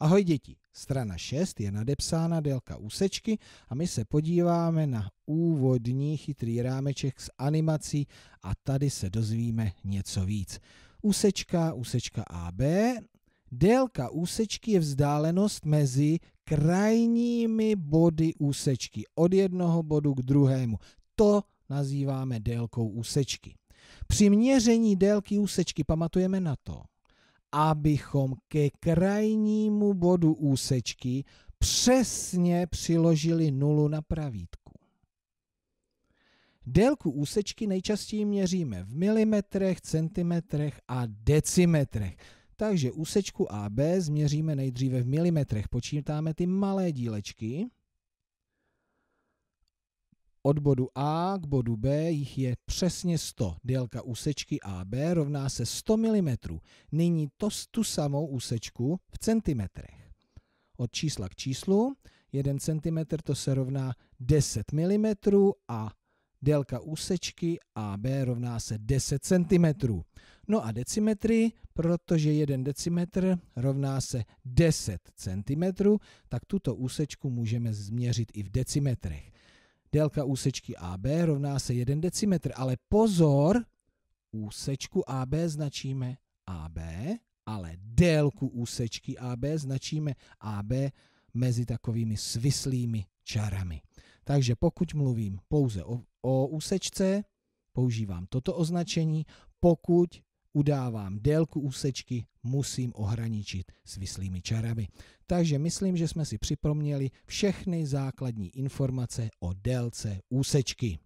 Ahoj děti, strana 6 je nadepsána délka úsečky a my se podíváme na úvodní chytrý rámeček s animací a tady se dozvíme něco víc. Úsečka, úsečka AB, délka úsečky je vzdálenost mezi krajními body úsečky od jednoho bodu k druhému. To nazýváme délkou úsečky. Při měření délky úsečky pamatujeme na to, abychom ke krajnímu bodu úsečky přesně přiložili nulu na pravítku. Délku úsečky nejčastěji měříme v milimetrech, centimetrech a decimetrech. Takže úsečku AB změříme nejdříve v milimetrech. Počítáme ty malé dílečky od bodu A k bodu B jich je přesně 100. Délka úsečky AB rovná se 100 mm. Nyní to tu samou úsečku v centimetrech. Od čísla k číslu 1 cm to se rovná 10 mm a délka úsečky AB rovná se 10 cm. No a decimetry, protože 1 decimetr rovná se 10 cm, tak tuto úsečku můžeme změřit i v decimetrech. Délka úsečky AB rovná se 1 decimetr, ale pozor, úsečku AB značíme AB, ale délku úsečky AB značíme AB mezi takovými svislými čarami. Takže pokud mluvím pouze o, o úsečce, používám toto označení. Pokud udávám délku úsečky, musím ohraničit svislými čarami. Takže myslím, že jsme si připomněli všechny základní informace o délce úsečky.